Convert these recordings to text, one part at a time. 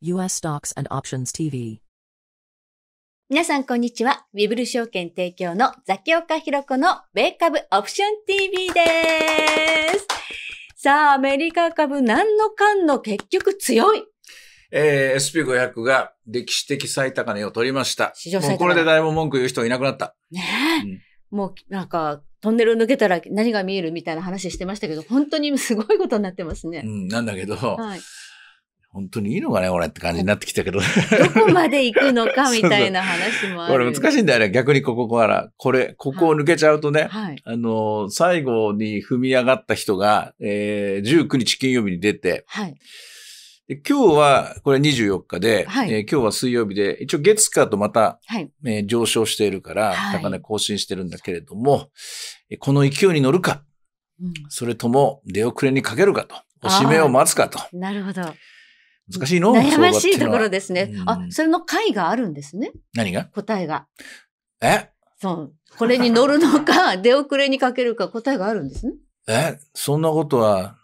US Stocks and Options TV 皆さん、こんにちは。ウィブル証券提供のザキオカヒロコの米株オプション TV です。さあ、アメリカ株何のかんの結局強い。えー、SP500 が歴史的最高値を取りました。史上最高もうこれで誰も文句言う人いなくなった。ねえ、もうなんかトンネル抜けたら何が見えるみたいな話してましたけど、本当にすごいことになってますね。うん、なんだけど、はい。本当にいいのかね、俺って感じになってきたけど。どこまで行くのか みたいな話もある。これ難しいんだよね。逆にここから、これ、ここを抜けちゃうとね、はいはい、あの、最後に踏み上がった人が、えー、19日金曜日に出て、はい今日は、これ24日で、はいえー、今日は水曜日で、一応月かとまた、はいえー、上昇しているから、高、値、更新してるんだけれども、この勢いに乗るか、うん、それとも出遅れにかけるかと、おしめを待つかと。なるほど。難しいの悩ましいところですね。あ、それの解があるんですね。何が答えが。えそう。これに乗るのか、出遅れにかけるか答えがあるんですね。えそんなことは、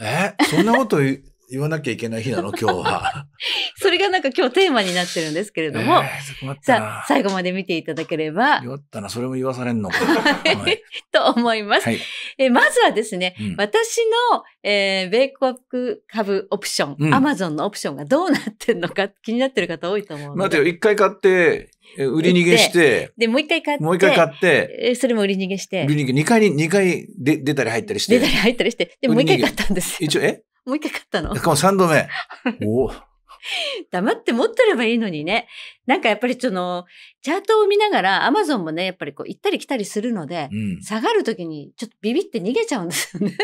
えそんなこと言わなきゃいけない日なの、今日は。それがなんか今日テーマになってるんですけれども、えー、さあ、最後まで見ていただければ。よったな、それも言わされんのか。はい、と思います。はい、えまずはですね、うん、私の、えー、米国株オプション、アマゾンのオプションがどうなってんのか 気になってる方多いと思うので。待てよ、一回買って、売り逃げして。で、もう一回買って。もう一回買って。それも売り逃げして。売り逃げ。二回に、二回で出たり入ったりして。出たり入ったりして。で、もう一回買ったんです一応、えもう一回買ったの。しかも3度目。お黙って持ってればいいのにね。なんかやっぱりその、チャートを見ながら、アマゾンもね、やっぱりこう行ったり来たりするので、うん、下がるときにちょっとビビって逃げちゃうんですよね。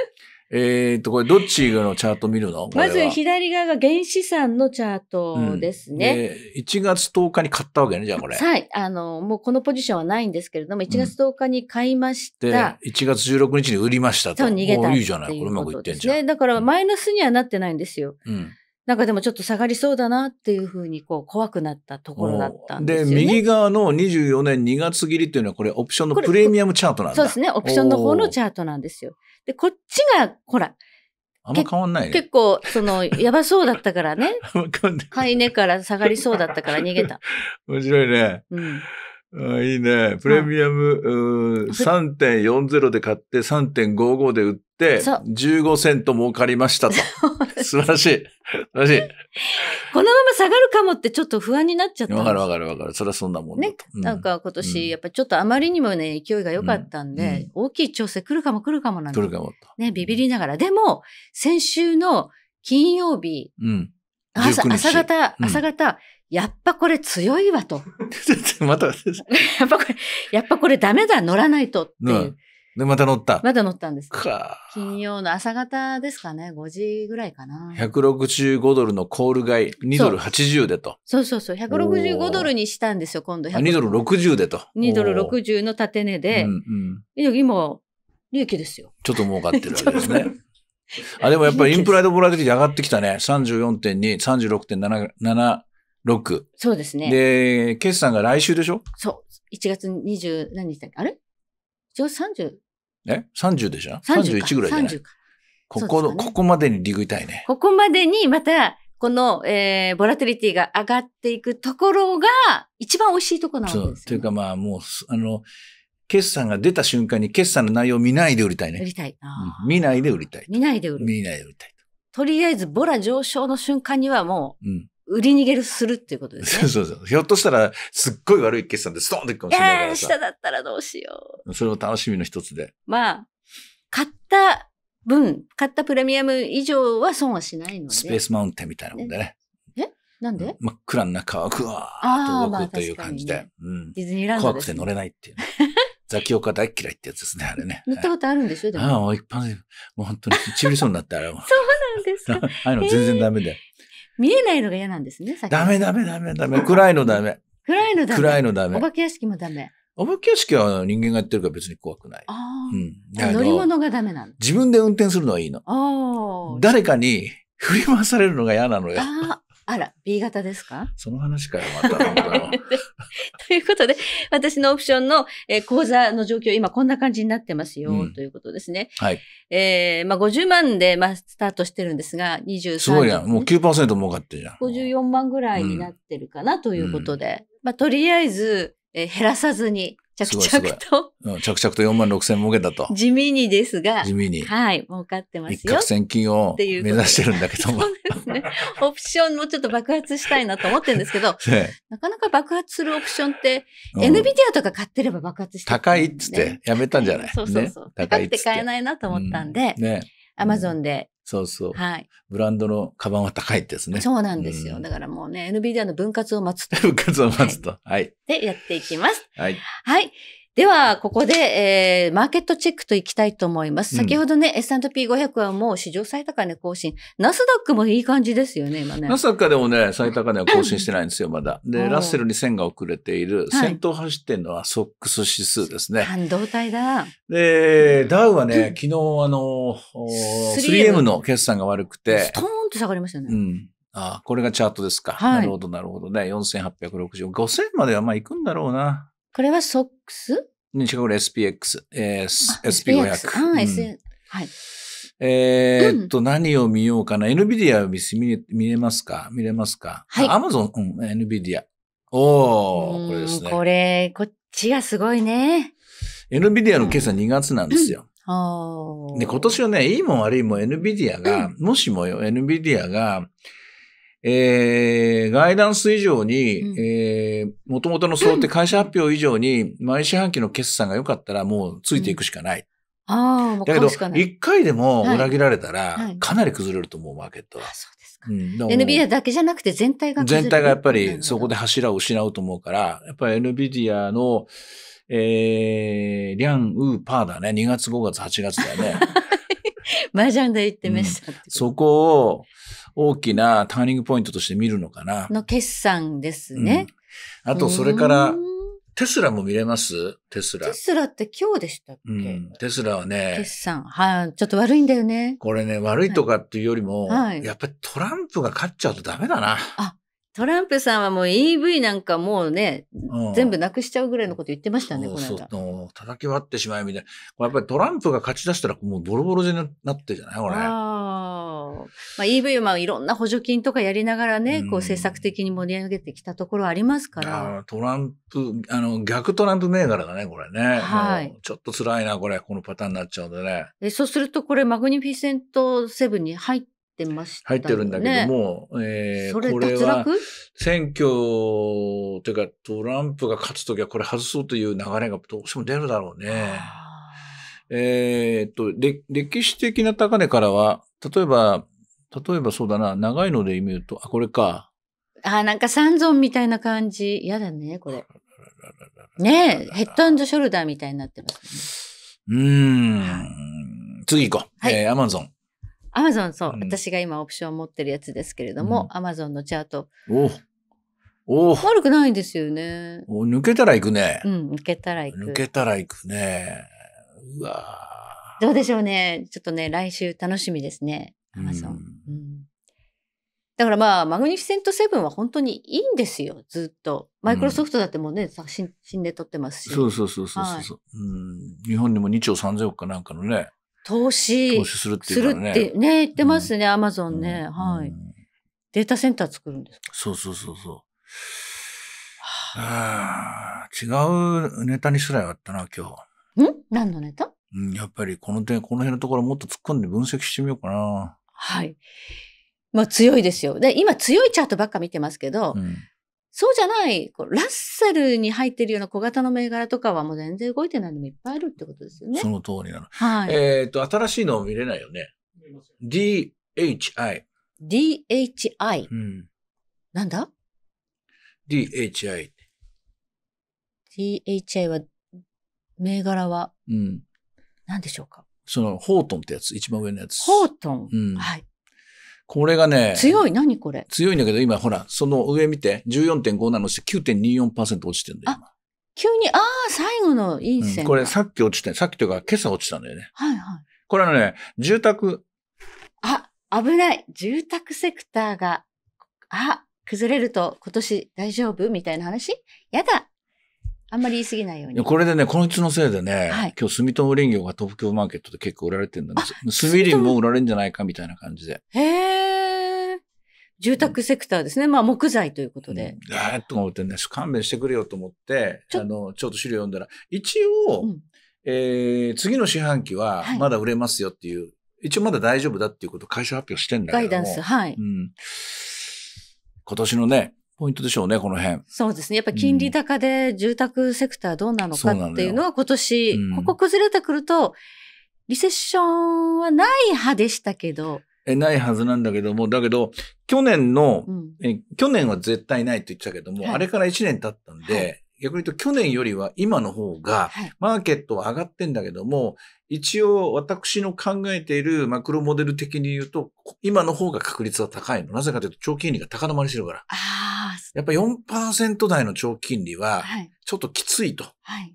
えー、っと、これどっちのチャート見るのまず左側が原資産のチャートですね、うん1月10日に買ったわけね、じゃあこれ。はい。あの、もうこのポジションはないんですけれども、1月10日に買いました。うん、1月16日に売りましたと。そう、逃げたい、いじゃない。これうまくいってんじゃん。だからマイナスにはなってないんですよ。うんなんかでもちょっと下がりそうだなっていうふうにこう怖くなったところだったんですよ、ね、で、右側の24年2月切りっていうのはこれオプションのプレミアムチャートなんだそうですね。オプションの方のチャートなんですよ。で、こっちが、ほら、あんま変わんない、ね、結構、その、やばそうだったからね。い。ハイネから下がりそうだったから逃げた。面白いね。うん。あいいね。プレミアム、はい、3.40で買って3.55で売って、15セント儲かりましたと。素晴らしい。素晴らしい。このまま下がるかもってちょっと不安になっちゃった。わかるわかるわかる。それはそんなもんね。うん、なんか今年、やっぱちょっとあまりにもね、勢いが良かったんで、うんうん、大きい調整来るかも来るかもなんで。来るかもね、ビビりながら。でも、先週の金曜日、う朝朝方、朝方、やっぱこれ強いわと。ま た、やっぱこれ、やっぱこれダメだ、乗らないとっていう。うんで、また乗った。また乗ったんです。金曜の朝方ですかね、5時ぐらいかな。165ドルのコール買い、2ドル80でと。そうそうそうそう、165ドルにしたんですよ、今度。2ドル60でと。2ドル60の縦値で、うんうん、今、利益ですよ。ちょっと儲かってるわけですね。あ、でもやっぱりインプライドボラティティ上がってきたね。34.2、36.77。6。そうですね。で、決算が来週でしょそう。1月20何日だっけあれ一応 30? え ?30 でしょ ?31 ぐらいじゃない30か。ここ、ね、ここまでにリグいたいね。ここまでにまた、この、えー、ボラティリティが上がっていくところが、一番美味しいところなんですよ、ね、そう。というかまあ、もう、あの、決算が出た瞬間に決算の内容を見ないで売りたいね。売りたい。見ないで売りたい。見ないで売る。見ないで売りたい。とりあえず、ボラ上昇の瞬間にはもう、うん、売り逃げるするっていうことですね。そ うそうそう。ひょっとしたら、すっごい悪い決算でストンっていくかもしれないから下だったらどうしよう。それも楽しみの一つで。まあ、買った分、買ったプレミアム以上は損はしないので。スペースマウンテンみたいなもんでね。えなんで、真っ暗の中をぐわーっと動くという感じで。ね、うん。ディズニーランド、ね、怖くて乗れないっていう、ね。ザキオカ大嫌いってやつですね、あれね。乗ったことあるんでしょでも。ああ、一般で、もう本当にちびりそうになって、あれも。そうなんですか。ああいうの全然ダメで。見えないのが嫌なんですね、ダメダメダメダメ。暗いのダメ。暗いのダメ。暗いのダメ。お化け屋敷もダメ。お化け屋敷は人間がやってるから別に怖くない。うん、乗り物がダメなの自分で運転するのはいいの。誰かに振り回されるのが嫌なのよ。ああら、B 型ですかその話からまた ということで、私のオプションの、えー、講座の状況、今こんな感じになってますよ、うん、ということですね。はい。えー、まあ50万で、まあ、スタートしてるんですが、23。すごいやん。もう9%儲かってるじゃん。54万ぐらいになってるかな、ということで。うんうん、まあとりあえず、えー、減らさずに、着々と。着々と4万6千儲けたと。地味にですが。地味に。はい、儲かってますよ。一攫千金を目指してるんだけども。そうですね。オプションもちょっと爆発したいなと思ってるんですけど、なかなか爆発するオプションって、NVIDIA とか買ってれば爆発して、高いっつって、やめたんじゃないそうそうそう。高くて買えないなと思ったんで、ね、アマゾンでそうそう。はい。ブランドのカバンは高いですね。そうなんですよ。だからもうね、NVDA の分割を待つ。分割を待つと。はい。で、やっていきます。はい。はい。では、ここで、えー、マーケットチェックといきたいと思います。先ほどね、うん、S&P500 はもう史上最高値更新。ナスダックもいい感じですよね、今ね。ナスダックでもね、最高値は更新してないんですよ、まだ。で、ラッセルに線が遅れている、先頭走ってるのはソックス指数ですね。半導体だ。で、ダウはね、昨日、あの、3M の決算が悪くて。ストーンと下がりましたね。うんああ、これがチャートですか。はい、なるほど、なるほどね。4865。5000まではまあ行くんだろうな。これはソックス違う、これ SPX。えー、SP500。うん、S、はい。えー、っと、うん、何を見ようかな。NVIDIA 見見れますか見れますかはい。Amazon、うん、NVIDIA。おー、これですね。これ、こっちがすごいね。NVIDIA の今朝2月なんですよ。うん、で、今年はね、いいも悪いも NVIDIA が、うん、もしもよ、NVIDIA が、えー、ガイダンス以上に、もとえと元々の想定、会社発表以上に、毎四半期の決算が良かったら、もうついていくしかない。うんあだけど、一回でも裏切られたら、かなり崩れると思う、マーケットは。そうですか。NVIDIA だけじゃなくて全体が全体がやっぱりそこで柱を失うと思うから、やっぱり NVIDIA の、えー、リャン・ウー・パーだね。2月、5月、8月だよね。マジャンで言ってました、そこを、大きなターニングポイントとして見るのかな。の決算ですね。うん、あと、それから、テスラも見れますテスラ。テスラって今日でしたっけ、うん、テスラはね。決算。はい。ちょっと悪いんだよね。これね、悪いとかっていうよりも、はい、やっぱりトランプが勝っちゃうとダメだな。あ、トランプさんはもう EV なんかもうね、うん、全部なくしちゃうぐらいのこと言ってましたね、この間。そう、叩き割ってしまうみたいな。これやっぱりトランプが勝ち出したらもうボロボロになってじゃないこれ。ああ。まあ、EV はいろんな補助金とかやりながらね、うん、こう政策的に盛り上げてきたところありますから。トランプ、あの、逆トランプ銘柄だね、これね。はい。ちょっと辛いな、これ、このパターンになっちゃうんでね。えそうすると、これ、マグニフィセント7に入ってっね、入ってるんだけども、えー、これは選挙というかトランプが勝つときはこれ外そうという流れがどうしても出るだろうね。えっと、歴史的な高値からは、例えば、例えばそうだな、長いので見ると、あ、これか。あ、なんか三尊みたいな感じ。嫌だね、これ。ねえ、ヘッドアンドショルダーみたいになってます、ね、うん。次行こう。はい、えー、アマゾン。アマゾン、そう、うん、私が今オプションを持ってるやつですけれども、アマゾンのチャート。おお悪くないですよね。抜けたら行くね。うん、抜けたら行く。抜けたら行くね。うわどうでしょうね。ちょっとね、来週楽しみですね。アマゾン。だからまあ、マグニフィセントセブンは本当にいいんですよ、ずっと。マイクロソフトだってもうね、うん、死んで取ってますし。そうそうそうそうそう、はい、日本にも2兆3000億かなんかのね。投資。投資するっていうね。するって、ね、言ってますね、アマゾンね。はい。データセンター作るんですかそうそうそうそう。はあ、違うネタにすらよかったな、今日。ん何のネタうん、やっぱりこの点、この辺のところもっと突っ込んで分析してみようかな。はい。まあ強いですよ。で、今強いチャートばっか見てますけど、うん、そうじゃない、ラッセルに入ってるような小型の銘柄とかはもう全然動いてないのもいっぱいあるってことですよね。その通りなの。はい。えっ、ー、と、新しいのを見れないよね。DHI。DHI。うん。なんだ ?DHI。DHI は、銘柄は、うん、何でしょうかその、ホートンってやつ、一番上のやつ。ホートン、うん、はい。これがね。強い、何これ強いんだけど、今ほら、その上見て、14.5なのして9.24%落ちてるんだよ、急に、ああ、最後の陰線、うん、これさっき落ちて、さっきというか今朝落ちたんだよね。はいはい。これはね、住宅。あ、危ない。住宅セクターが、あ、崩れると今年大丈夫みたいな話やだ。あんまり言い過ぎないように。これでね、こいつのせいでね、はい、今日住友林業が東京マーケットで結構売られてるんですよ。住林も売られるんじゃないかみたいな感じで。へー。住宅セクターですね。うん、まあ、木材ということで。うん、っと思ってね、勘弁してくれよと思って、あの、ちょっと資料読んだら、一応、うん、えー、次の四半期はまだ売れますよっていう、はい、一応まだ大丈夫だっていうことを会社発表してんだけどガイダンス、はい。うん今年のね、ポイントでしょうね、この辺。そうですね。やっぱ金利高で住宅セクターどうなのかっていうのは今年、うん、ここ崩れてくると、リセッションはない派でしたけど。え、ないはずなんだけども、だけど、去年の、うん、え去年は絶対ないって言ってたけども、はい、あれから1年経ったんで、はい、逆に言うと去年よりは今の方が、マーケットは上がってんだけども、はい、一応私の考えているマクロモデル的に言うと、今の方が確率は高いの。なぜかというと長期金利が高止まりしてるから。ああ。やっぱり4%台の長期金利は、ちょっときついと。はい、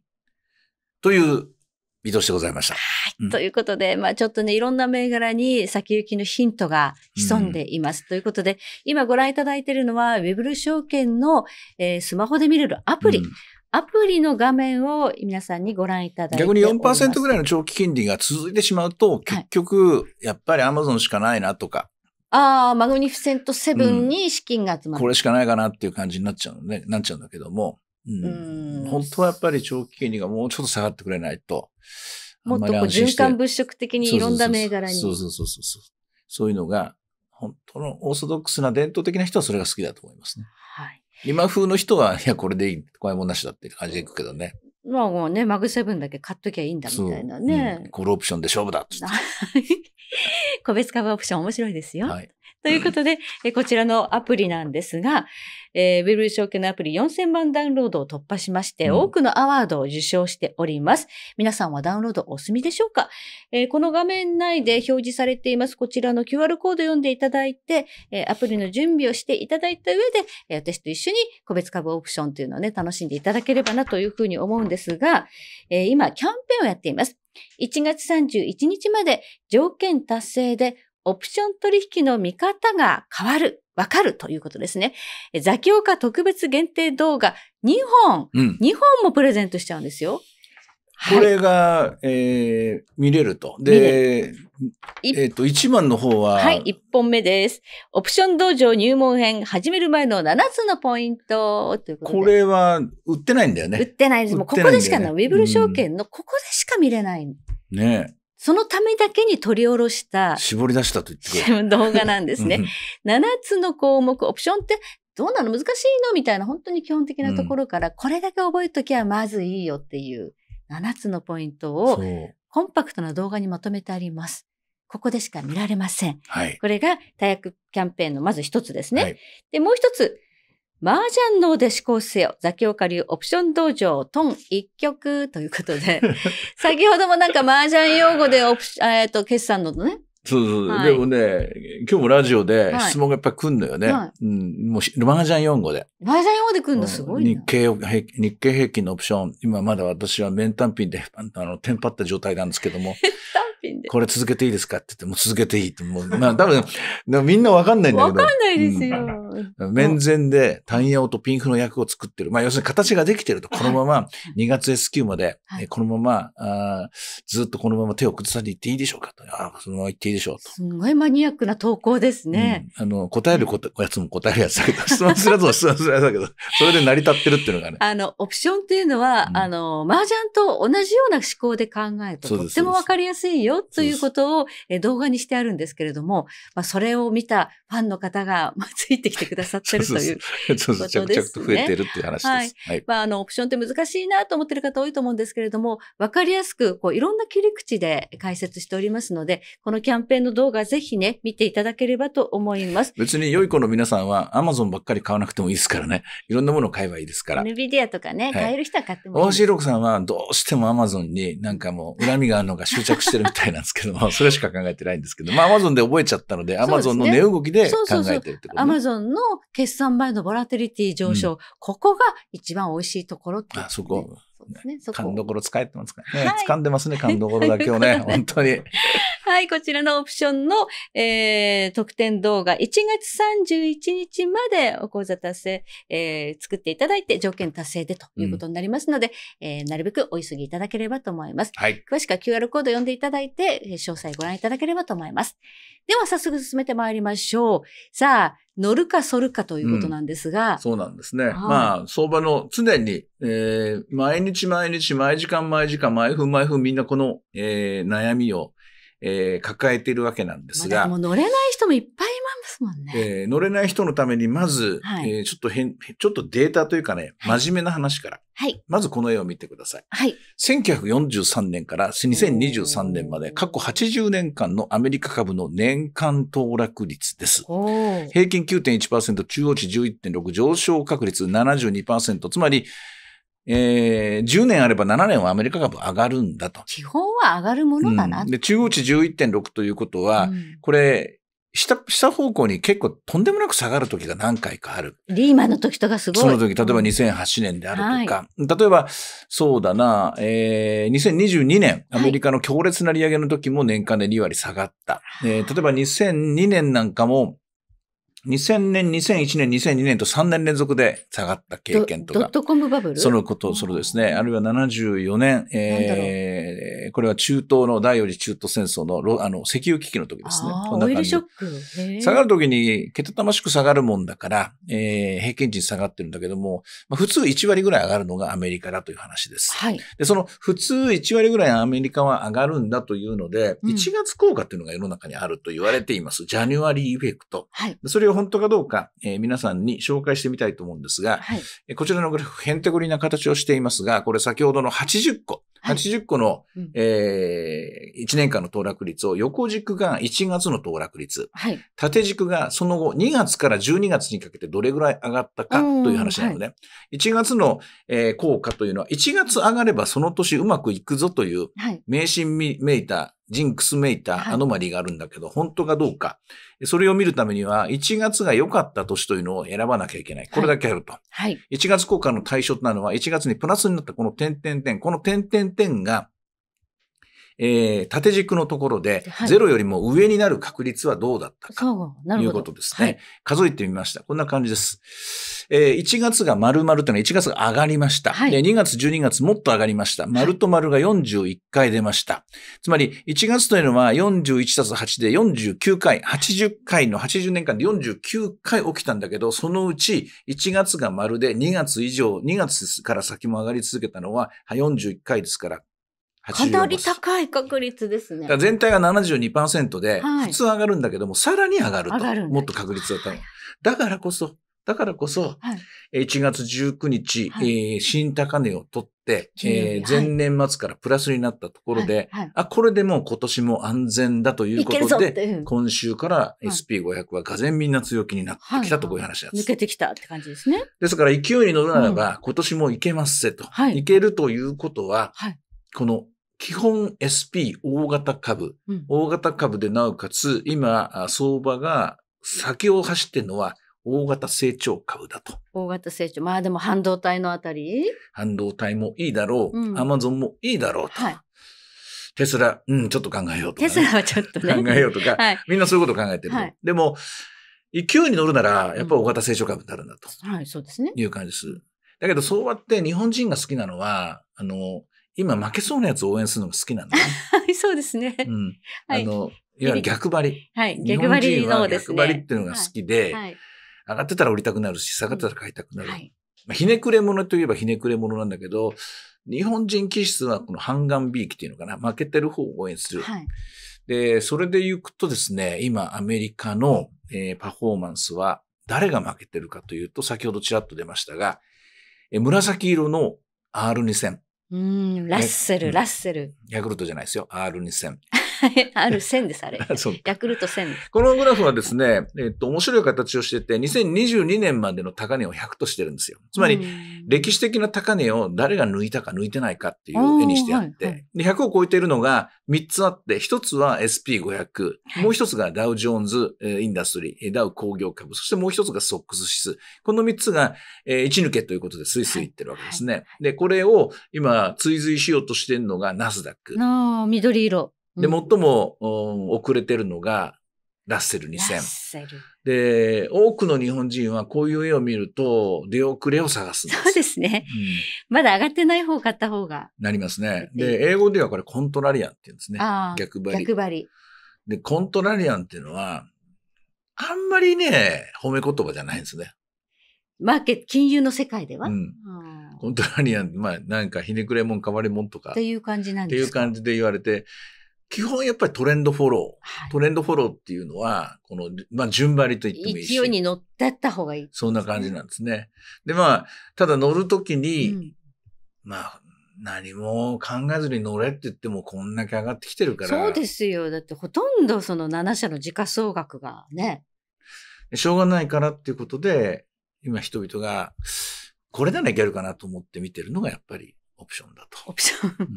という見通しでございました。はい、うん、ということで、まあちょっとね、いろんな銘柄に先行きのヒントが潜んでいます。うん、ということで、今ご覧いただいているのは、ウェブル証券の、えー、スマホで見れるアプリ。うん、アプリの画面を皆さんにご覧いただいて逆に4%ぐらいの長期金利が続いてしまうと、結局、やっぱりアマゾンしかないなとか、ああ、マグニフィセントセブンに資金が集まる、うん、これしかないかなっていう感じになっちゃうのね、なっちゃうんだけども。うん、ん本当はやっぱり長期金利がもうちょっと下がってくれないと。もっとこう循環物色的にいろんな銘柄に。そうそうそうそうそう。そういうのが、本当のオーソドックスな伝統的な人はそれが好きだと思いますね。はい。今風の人は、いや、これでいい、怖いもんなしだって感じでいくけどね。まあもうね、マグセブンだけ買っときゃいいんだみたいなね。うん、コールオプションで勝負だっって。個別株オプション面白いですよ。はい、ということで、えこちらのアプリなんですが、えー、ウェブ証券のアプリ4000万ダウンロードを突破しまして、多くのアワードを受賞しております。うん、皆さんはダウンロードお済みでしょうか、えー、この画面内で表示されています、こちらの QR コード読んでいただいて、えー、アプリの準備をしていただいた上で、え私と一緒に個別株オプションというのをね、楽しんでいただければなというふうに思うんですが、え今、キャンペーンをやっています。1月31日まで条件達成でオプション取引の見方が変わる、わかるということですね。座キオ特別限定動画2本、うん、2本もプレゼントしちゃうんですよ。これが、はい、えー、見れると。で、えっ、ー、と、1番の方は。はい、1本目です。オプション道場入門編、始める前の7つのポイントということで。これは、売ってないんだよね。売ってないです。もうここでしかない。ウェブル証券のここでしか見れない。うん、ねそのためだけに取り下ろした。絞り出したと言ってくる。動画なんですね。うん、7つの項目、オプションってどうなの難しいのみたいな、本当に基本的なところから、うん、これだけ覚えときはまずいいよっていう。7つのポイントをコンパクトな動画にまとめてあります。ここでしか見られません。はい、これが大学キャンペーンのまず一つですね。はい、で、もう一つ。麻雀脳で思考せよ。ザキオカ流オプション道場、トン一曲ということで。先ほどもなんか麻雀用語でオプシ、えっ、と、決算のね、そうそう、はい、でもね、今日もラジオで質問がやっぱり来んのよね。はい、うん、もう、マージャン4号で。マージャン4号で来んのすごい、うん、日経日経平均のオプション、今まだ私はメンタンピンで、あの、テンパった状態なんですけども。で。これ続けていいですかって言って、もう続けていいって。もう、まあ多分、みんなわかんないんだけど。わかんないですよ。うん、面前で単オとピンクの役を作ってる。まあ要するに形ができてると、このまま2月 S q まで、はい、このままあ、ずっとこのまま手を崩さずにいっていいでしょうかと。ああ、そのまま行っていいでしょうと。すごいマニアックな投稿ですね。うん、あの、答えること、やつも答えるやつだけど、質問するやつも質問するやつだけど、それで成り立ってるっていうのがね。あの、オプションっていうのは、うん、あの、麻雀と同じような思考で考えると、とってもわかりやすいよということを動画にしてあるんですけれども、まあ、それを見たファンの方がついてきてくださってるというそうです。着々と増えてるっていう話です。はい。はい、まあ、あの、オプションって難しいなと思ってる方多いと思うんですけれども、わかりやすく、こう、いろんな切り口で解説しておりますので、このキャンペーンの動画ぜひね、見ていただければと思います。別に良い子の皆さんは、アマゾンばっかり買わなくてもいいですからね。いろんなものを買えばいいですから。NVIDIA とかね、はい、買える人は買ってもいい。大志六さんは、どうしてもアマゾンになんかもう恨みがあるのが執着してるみなんですけどそれしか考えてないんですけど、まあ、アマゾンで覚えちゃったので、アマゾンの値動きで考えてるってこと、ね、アマゾンの決算前のボラテリティ上昇、うん、ここが一番美味しいところって、ね、あ、そこ。ね、勘どころ使えてますかね。はい、掴んでますね、勘どころだけをね、本当に。はい、こちらのオプションの、えー、特典動画、1月31日までお講座達成、えー、作っていただいて、条件達成でということになりますので、うん、えー、なるべくお急ぎいただければと思います。はい、詳しくは QR コード読んでいただいて、詳細ご覧いただければと思います。では、早速進めてまいりましょう。さあ、乗るか反るかということなんですが。うん、そうなんですね。まあ、相場の常に、えー、毎日毎日、毎時間毎時間、毎分毎分みんなこの、えー、悩みをえー、抱えているわけなんですが。まあ、もう乗れない人もいっぱいいますもんね。えー、乗れない人のために、まず、はい、えー、ちょっと変、ちょっとデータというかね、真面目な話から。はい。まずこの絵を見てください。はい。1943年から2023年まで、過去80年間のアメリカ株の年間騰落率です。平均9.1%、中央値11.6、上昇確率72%、つまり、えー、10年あれば7年はアメリカ株上がるんだと。基本は上がるものだな、うん、で、中央値11.6ということは、うん、これ、下、下方向に結構とんでもなく下がる時が何回かある。リーマンの時とかすごい。その時、例えば2008年であるとか、はい、例えば、そうだな、えー、2022年、アメリカの強烈な利上げの時も年間で2割下がった。はい、えー、例えば2002年なんかも、2000年、2001年、2002年と3年連続で下がった経験とか。ドットコムバブルそのこと、それですね。あるいは74年、えー、これは中東の第4次中東戦争のあの石油危機の時ですね。ルショック。下がる時に、けたたましく下がるもんだから、えー、平均値下がってるんだけども、まあ、普通1割ぐらい上がるのがアメリカだという話です。はい。で、その普通1割ぐらいアメリカは上がるんだというので、うん、1月効果っていうのが世の中にあると言われています。ジャニュアリーエフェクト。はい。それれを本当かどうか、えー、皆さんに紹介してみたいと思うんですが、はい、こちらのグラフ、ヘンテゴリな形をしていますが、これ先ほどの80個、80個の、えー、1年間の騰落率を横軸が1月の騰落率、はい、縦軸がその後2月から12月にかけてどれぐらい上がったかという話なので、ね、はい、1月の、えー、効果というのは1月上がればその年うまくいくぞという迷信めいたジンクスメイターアノマリーがあるんだけど、はい、本当かどうか。それを見るためには、1月が良かった年というのを選ばなきゃいけない。これだけやると。はい。はい、1月効果の対象となるのは、1月にプラスになったこの点々点。この点々点が、えー、縦軸のところで、ゼロよりも上になる確率はどうだったか、ということですね、はい、数えてみました。こんな感じです。えー、1月が丸々というのは1月が上がりました。はい、で2月、12月もっと上がりました。丸と丸が41回出ました。つまり、1月というのは41たす8で49回、80回の80年間で49回起きたんだけど、そのうち1月が丸で2月以上、2月から先も上がり続けたのは41回ですから、かなり高い確率ですね。全体が72%で、普通上がるんだけども、さらに上がると。上るもっと確率だったの。だからこそ、だからこそ、1月19日、新高値を取って、前年末からプラスになったところで、あ、これでもう今年も安全だということで、今週から SP500 はがぜんみんな強気になってきたとこういう話です、抜けてきたって感じですね。ですから勢いに乗るならば、今年もいけますせと、い。けるということは、この基本 SP 大型株、うん、大型株でなおかつ今相場が先を走ってるのは大型成長株だと。大型成長。まあでも半導体のあたり半導体もいいだろう。アマゾンもいいだろうと。はい、テスラ、うん、ちょっと考えようとか、ね、テスラはちょっとね。考えようとか、はい、みんなそういうこと考えてる。はい、でも、勢いに乗るなら、やっぱ大型成長株になるんだと。はい、そうですね。いう感じです。だけど、相場って日本人が好きなのは、あの、今負けそうなやつを応援するのが好きなんだ、ね、そうですね。うん。あの、はい、いわゆる逆張り。はい、逆張りのですね。逆張りっていうのが好きで、はい、上がってたら降りたくなるし、下がってたら買いたくなる。はいまあ、ひねくれ者といえばひねくれ者なんだけど、日本人気質はこの半眼ビーキっていうのかな、負けてる方を応援する。はい、で、それで行くとですね、今アメリカの、えー、パフォーマンスは誰が負けてるかというと、先ほどちらっと出ましたが、えー、紫色の R2000。うん、ラッセル、ラッセル。ヤクルトじゃないですよ。R2000。ある線です、あれ。ヤクルト線です。このグラフはですね、えっと、面白い形をしてて、2022年までの高値を100としてるんですよ。つまり、歴史的な高値を誰が抜いたか抜いてないかっていう絵にしてあって、はいはい、で100を超えているのが3つあって、1つは SP500、もう1つがダウジョーンズ、インダストリー、ダウ工業株、そしてもう1つがソックス指数。この3つが、えー、1抜けということでスイスイいってるわけですね。はいはい、で、これを今追随しようとしてるのがナスダック。ああ、緑色。で、最も、遅れてるのが、ラッセル2000。で、多くの日本人はこういう絵を見ると出遅れを探すそうですね、うん、まだ上がってない方を買った方が。なりますね。で、英語ではこれコントラリアンって言うんですね。逆張り。逆張り。で、コントラリアンっていうのは、あんまりね、褒め言葉じゃないんですね。マーケット、金融の世界では、うん、コントラリアン、まあなんかひねくれもん変わりもんとか。っていう感じなんですかっていう感じで言われて、基本やっぱりトレンドフォロー。はい、トレンドフォローっていうのは、この、まあ、順張りと言ってもいいし。勢いに乗ってった方がいい、ね、そんな感じなんですね。で、まあ、ただ乗るときに、うん、まあ、何も考えずに乗れって言ってもこんだけ上がってきてるから。そうですよ。だってほとんどその7社の時価総額がね。しょうがないからっていうことで、今人々が、これならいけるかなと思って見てるのがやっぱりオプションだと。オプション、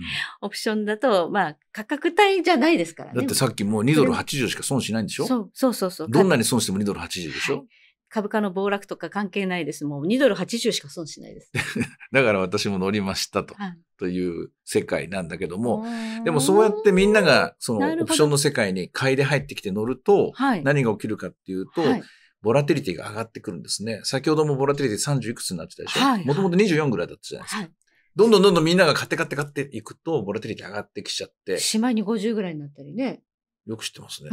オプションだと、まあ、価格帯じゃないですからね。だってさっきもう2ドル80しか損しないんでしょそうそうそうそう。どんなに損しても2ドル80でしょ、はい、株価の暴落とか関係ないです。もう2ドル80しか損しないです。だから私も乗りましたと、はい、という世界なんだけども、でもそうやってみんながそのオプションの世界に買いで入ってきて乗ると、何が起きるかっていうと、はいボラテリティが上がってくるんですね。先ほどもボラテリティ30いくつになってたでしょもともと24ぐらいだったじゃないですか。はい、どんどんどんどんみんなが買って買って買っていくと、ボラティリティ上がってきちゃって。しまいに50ぐらいになったりね。よく知ってますね。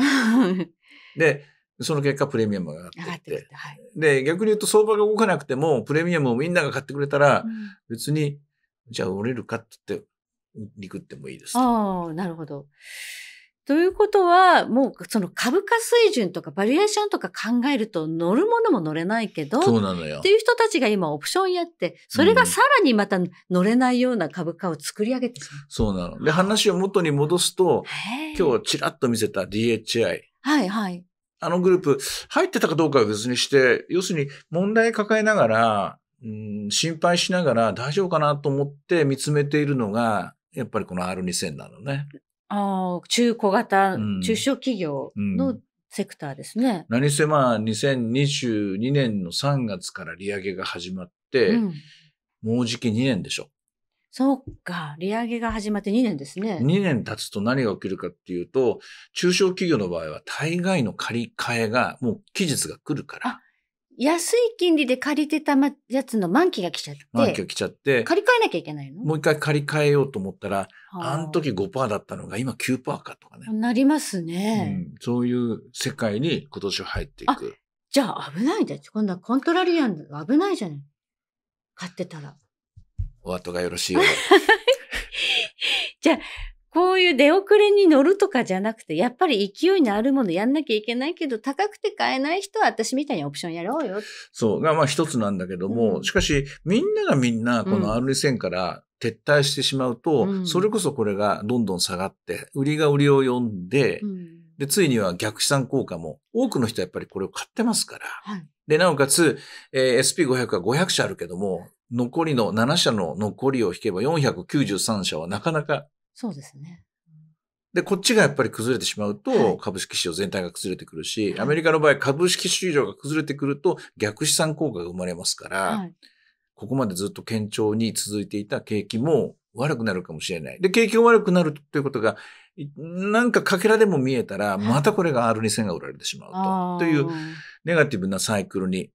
で、その結果プレミアムが上がってってって、はい、で、逆に言うと相場が動かなくても、プレミアムをみんなが買ってくれたら、うん、別に、じゃあ売れるかって言って、リくってもいいです。ああ、なるほど。ということは、もうその株価水準とかバリエーションとか考えると乗るものも乗れないけど、そうなのよ。っていう人たちが今オプションやって、それがさらにまた乗れないような株価を作り上げてしまう。そうなの。で、話を元に戻すと、今日ちらっと見せた DHI。はいはい。あのグループ、入ってたかどうかは別にして、要するに問題抱えながら、うん、心配しながら大丈夫かなと思って見つめているのが、やっぱりこの R2000 なのね。ああ、中小型、うん、中小企業のセクターですね。うん、何せまあ、2022年の3月から利上げが始まって、うん、もうじき2年でしょ。そうか。利上げが始まって2年ですね。2年経つと何が起きるかっていうと、中小企業の場合は大概の借り換えがもう期日が来るから。安い金利で借りてた、ま、やつの満期が来ちゃって。満期が来ちゃって。借り換えなきゃいけないのもう一回借り換えようと思ったら、あの時5%だったのが今9%かとかね。なりますね、うん、そういう世界に今年は入っていく。じゃあ危ないじゃん。今度はコントラリアン危ないじゃん。買ってたら。お後がよろしいよ じゃあ、こういう出遅れに乗るとかじゃなくて、やっぱり勢いのあるものやんなきゃいけないけど、高くて買えない人は私みたいにオプションやろうよ。そう、がまあ一つなんだけども、うん、しかし、みんながみんなこの r 2 0 0 0から撤退してしまうと、うん、それこそこれがどんどん下がって、売りが売りを呼んで、うん、で、ついには逆資産効果も、多くの人はやっぱりこれを買ってますから。はい、で、なおかつ、えー、SP500 は500社あるけども、残りの7社の残りを引けば493社はなかなかそうですね。で、こっちがやっぱり崩れてしまうと、株式市場全体が崩れてくるし、はい、アメリカの場合、株式市場が崩れてくると、逆資産効果が生まれますから、はい、ここまでずっと堅調に続いていた景気も悪くなるかもしれない。で、景気が悪くなるということが、なんか欠片でも見えたら、またこれが R2 線が売られてしまうと、というネガティブなサイクルに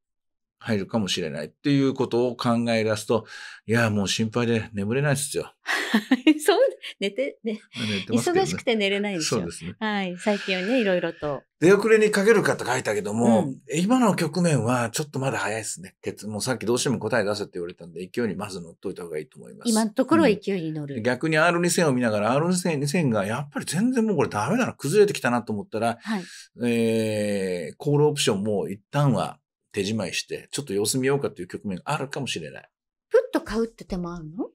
入るかもしれないっていうことを考え出すと、いや、もう心配で眠れないですよ。そう、寝て、ね、寝て、ね、忙しくて寝れないですよ。そうですね。はい。最近はね、いろいろと。出遅れにかけるかって書いたけども、うん、今の局面はちょっとまだ早いですね。もうさっきどうしても答え出せって言われたんで、勢いにまず乗っといた方がいいと思います。今のところは勢いに乗る。うん、逆に R2000 を見ながら、R2000 がやっぱり全然もうこれダメだな、崩れてきたなと思ったら、はい、えー、コールオプションも一旦は手仕まいして、ちょっと様子見ようかという局面があるかもしれない。ふっと買うって手もあるの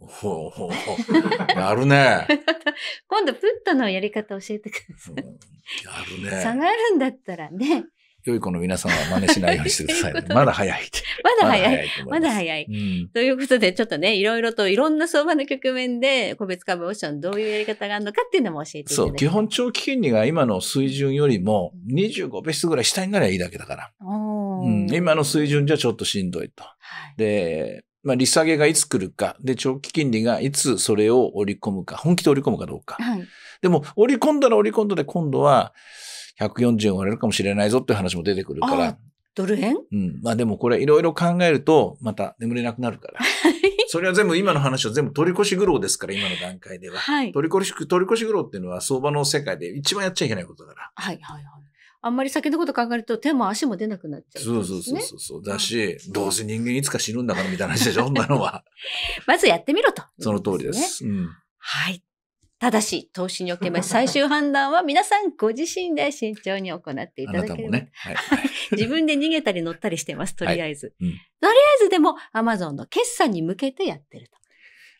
ほうほうほう。やるね。今度、プットのやり方教えてください。うん、やるね。下がるんだったらね。良い子の皆様は真似しないようにしてください。まだ早い。まだ早い。まだ早い。ということで、ちょっとね、いろいろといろんな相場の局面で、個別株オーションどういうやり方があるのかっていうのも教えていただきそう、基本長期金利が今の水準よりも25ベースぐらい下になりゃいいだけだから。うん、今の水準じゃちょっとしんどいと。はい、で、まあ、利下げがいつ来るか、で、長期金利がいつそれを織り込むか、本気で織り込むかどうか。はい、でも、織り込んだら織り込んだで、今度は、うん140円割れるかもしれないぞっていう話も出てくるから。ドル円うん。まあでもこれいろいろ考えると、また眠れなくなるから。それは全部今の話は全部取り越し苦労ですから、今の段階では。はい。取り越し、取り越し苦労っていうのは相場の世界で一番やっちゃいけないことだから。はいはいはい。あんまり先のこと考えると手も足も出なくなっちゃう、ね、そうそうそうそう。だし、どうせ人間いつか死ぬんだからみたいな話でしょ、そんなのは。まずやってみろと、その通りです。うん、はい。ただし、投資におけま最終判断は皆さんご自身で慎重に行っていただければ。ねはい、自分で逃げたり乗ったりしてます、とりあえず。はいうん、とりあえずでも、アマゾンの決算に向けてやってると。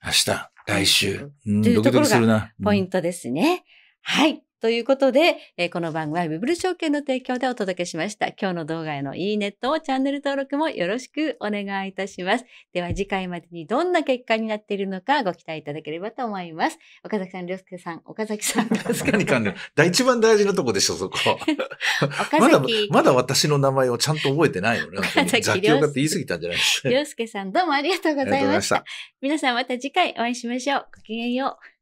明日、来週。うん、というところがポイントですね。うん、はい。ということで、えー、この番組はウェブル証券の提供でお届けしました。今日の動画へのいいねとチャンネル登録もよろしくお願いいたします。では次回までにどんな結果になっているのかご期待いただければと思います。岡崎さん、良介さん、岡崎さん。に関連第一番大事なとこでしょ、そこ。まだ、まだ私の名前をちゃんと覚えてないのね。雑教家って言い過ぎたんじゃないですか。良 介さん、どうもありがとうございました。皆さんまた次回お会いしましょう。ごきげんよう。